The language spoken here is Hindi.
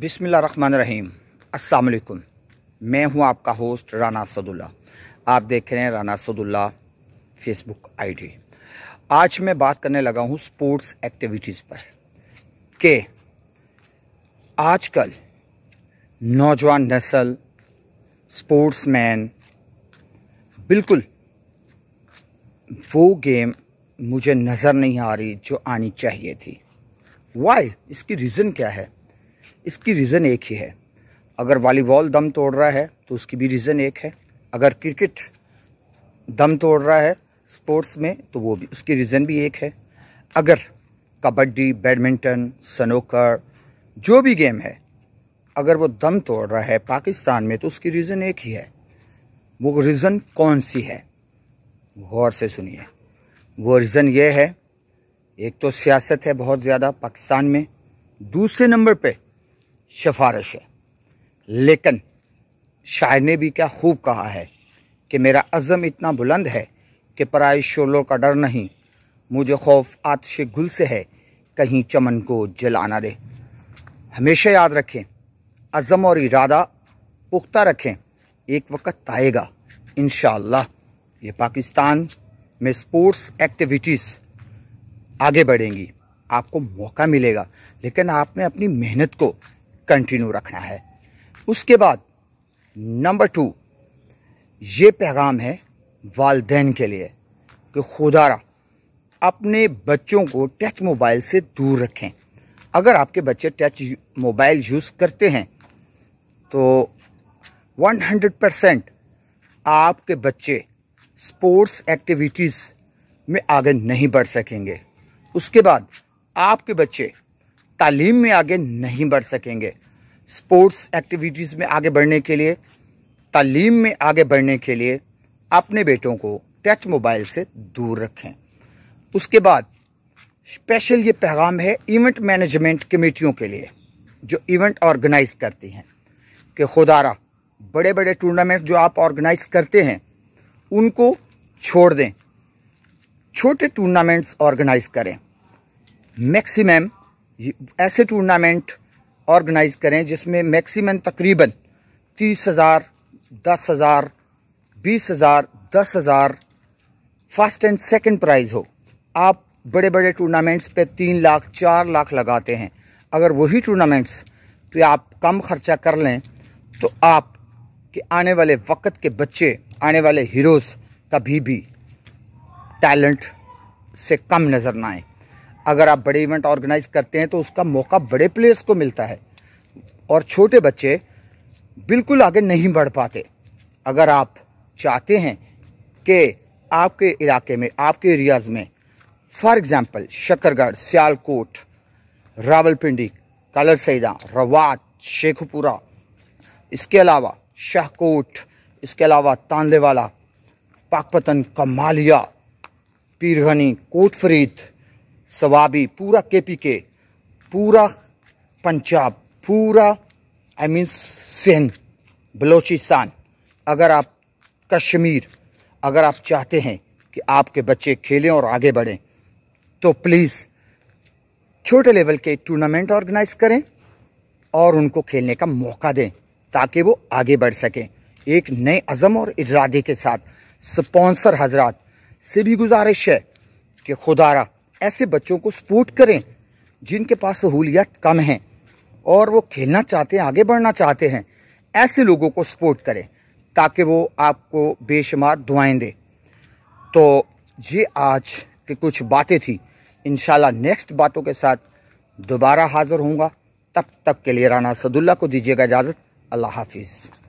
बिसमीम असलकुम मैं हूं आपका होस्ट राना सदुल्ला आप देख रहे हैं राना सदुल्ला फेसबुक आईडी आज मैं बात करने लगा हूं स्पोर्ट्स एक्टिविटीज़ पर कि आजकल नौजवान नस्ल स्पोर्ट्समैन बिल्कुल वो गेम मुझे नज़र नहीं आ रही जो आनी चाहिए थी वाई इसकी रीज़न क्या है इसकी रीज़न एक ही है अगर वॉलीबॉल दम तोड़ रहा है तो उसकी भी रीज़न एक है अगर क्रिकेट दम तोड़ रहा है स्पोर्ट्स में तो वो भी उसकी रीज़न भी एक है अगर कबड्डी बैडमिंटन सनोकर जो भी गेम है अगर वो दम तोड़ रहा है पाकिस्तान में तो उसकी रीज़न एक ही है वो रीज़न कौन सी है गौर से सुनिए वो रीज़न ये है एक तो सियासत है बहुत ज़्यादा पाकिस्तान में दूसरे नंबर पे सिफारिश है लेकिन शायर ने भी क्या खूब कहा है कि मेरा अज़म इतना बुलंद है कि पराए शोलों का डर नहीं मुझे खौफ आतश गुल से है कहीं चमन को जलाना दे हमेशा याद रखें अज़म और इरादा पुख्ता रखें एक वक्त आएगा इन ये पाकिस्तान में स्पोर्ट्स एक्टिविटीज़ आगे बढ़ेंगी आपको मौका मिलेगा लेकिन आपने अपनी मेहनत को कंटिन्यू रखना है उसके बाद नंबर टू ये पैगाम है वालदेन के लिए कि खुदारा अपने बच्चों को टच मोबाइल से दूर रखें अगर आपके बच्चे टच मोबाइल यूज़ करते हैं तो 100 परसेंट आपके बच्चे स्पोर्ट्स एक्टिविटीज़ में आगे नहीं बढ़ सकेंगे उसके बाद आपके बच्चे तालीम में आगे नहीं बढ़ सकेंगे स्पोर्ट्स एक्टिविटीज़ में आगे बढ़ने के लिए तालीम में आगे बढ़ने के लिए अपने बेटों को टच मोबाइल से दूर रखें उसके बाद स्पेशल ये पैगाम है इवेंट मैनेजमेंट कमेटियों के लिए जो इवेंट ऑर्गेनाइज करती हैं कि खुदारा बड़े बड़े टूर्नामेंट जो आप ऑर्गेनाइज करते हैं उनको छोड़ दें छोटे टूर्नामेंट्स ऑर्गेनाइज करें मैक्सिमम ऐसे टूर्नामेंट ऑर्गेनाइज करें जिसमें मैक्सिमम तकरीबन तीस हज़ार दस हज़ार बीस हज़ार दस हज़ार फर्स्ट एंड सेकंड प्राइज़ हो आप बड़े बड़े टूर्नामेंट्स पे तीन लाख चार लाख लगाते हैं अगर वही टूर्नामेंट्स पे आप कम खर्चा कर लें तो आप के आने वाले वक्त के बच्चे आने वाले हीरोज़ कभी भी टैलेंट से कम नज़र ना आए अगर आप बड़े इवेंट ऑर्गेनाइज करते हैं तो उसका मौका बड़े प्लेयर्स को मिलता है और छोटे बच्चे बिल्कुल आगे नहीं बढ़ पाते अगर आप चाहते हैं कि आपके इलाके में आपके एरियाज़ में फॉर एग्ज़ाम्पल शकरगढ़ सियालकोट रावलपिंडी कालर सैदा रवात शेखपुरा इसके अलावा शाहकोट इसके अलावा तानदेवाला पाकपतन कमालिया पीरघनी कोटफरीद सवाबी पूरा के पी के पूरा पंजाब पूरा आई मीन सिंध बलूचिस्तान अगर आप कश्मीर अगर आप चाहते हैं कि आपके बच्चे खेलें और आगे बढ़ें तो प्लीज़ छोटे लेवल के टूर्नामेंट ऑर्गेनाइज करें और उनको खेलने का मौका दें ताकि वो आगे बढ़ सकें एक नए अज़म और इरादे के साथ स्पॉन्सर हजरात से भी गुजारिश है कि खुदारा ऐसे बच्चों को सपोर्ट करें जिनके पास सहूलियत कम है और वो खेलना चाहते हैं आगे बढ़ना चाहते हैं ऐसे लोगों को सपोर्ट करें ताकि वो आपको बेशुमार दुआएं दे तो ये आज की कुछ बातें थी इन नेक्स्ट बातों के साथ दोबारा हाज़िर होंगे तब तक के लिए राना सदुल्ला को दीजिएगा इजाज़त अल्लाह हाफिज़